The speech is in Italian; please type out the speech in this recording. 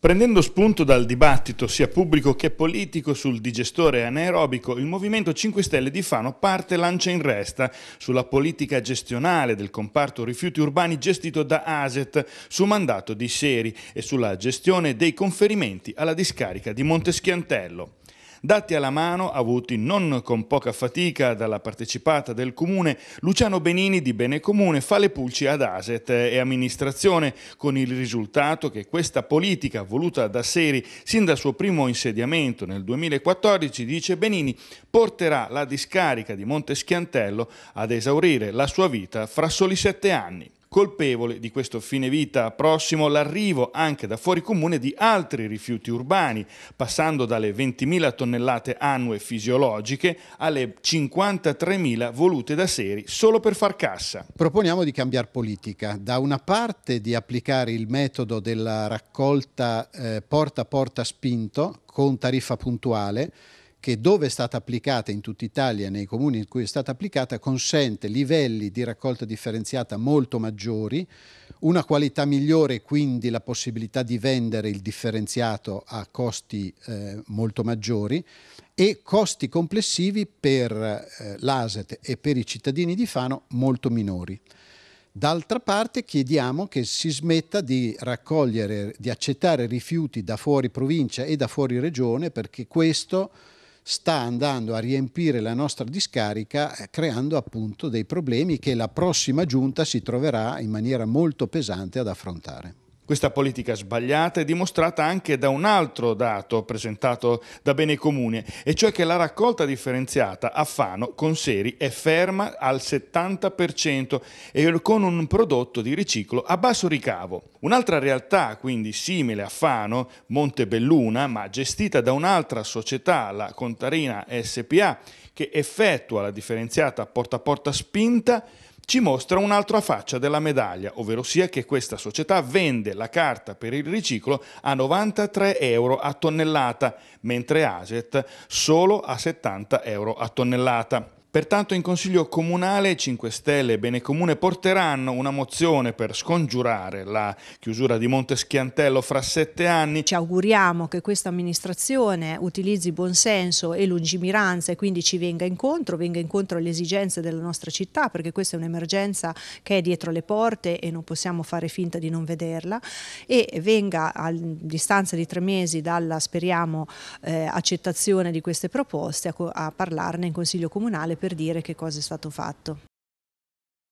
Prendendo spunto dal dibattito sia pubblico che politico sul digestore anaerobico, il Movimento 5 Stelle di Fano parte lancia in resta sulla politica gestionale del comparto rifiuti urbani gestito da ASET su mandato di Seri e sulla gestione dei conferimenti alla discarica di Monteschiantello. Dati alla mano, avuti non con poca fatica dalla partecipata del Comune, Luciano Benini di Bene Comune fa le pulci ad Aset e amministrazione, con il risultato che questa politica voluta da Seri sin dal suo primo insediamento nel 2014, dice Benini, porterà la discarica di Monteschiantello ad esaurire la sua vita fra soli sette anni. Colpevole di questo fine vita prossimo l'arrivo anche da fuori comune di altri rifiuti urbani, passando dalle 20.000 tonnellate annue fisiologiche alle 53.000 volute da seri solo per far cassa. Proponiamo di cambiare politica. Da una parte di applicare il metodo della raccolta eh, porta a porta spinto con tariffa puntuale che dove è stata applicata in tutta Italia, nei comuni in cui è stata applicata, consente livelli di raccolta differenziata molto maggiori, una qualità migliore e quindi la possibilità di vendere il differenziato a costi eh, molto maggiori e costi complessivi per eh, l'ASET e per i cittadini di Fano molto minori. D'altra parte chiediamo che si smetta di raccogliere, di accettare rifiuti da fuori provincia e da fuori regione perché questo sta andando a riempire la nostra discarica eh, creando appunto dei problemi che la prossima giunta si troverà in maniera molto pesante ad affrontare. Questa politica sbagliata è dimostrata anche da un altro dato presentato da Bene Comune, e cioè che la raccolta differenziata a Fano con seri è ferma al 70% e con un prodotto di riciclo a basso ricavo. Un'altra realtà, quindi simile a Fano, Montebelluna, ma gestita da un'altra società, la Contarina SPA, che effettua la differenziata porta a porta spinta, ci mostra un'altra faccia della medaglia, ovvero sia che questa società vende la carta per il riciclo a 93 euro a tonnellata, mentre Aset solo a 70 euro a tonnellata. Pertanto in Consiglio Comunale 5 Stelle e Bene Comune porteranno una mozione per scongiurare la chiusura di Monte Schiantello fra sette anni. Ci auguriamo che questa amministrazione utilizzi buonsenso e lungimiranza e quindi ci venga incontro, venga incontro alle esigenze della nostra città perché questa è un'emergenza che è dietro le porte e non possiamo fare finta di non vederla e venga a distanza di tre mesi dalla speriamo eh, accettazione di queste proposte a, a parlarne in Consiglio Comunale per dire che cosa è stato fatto.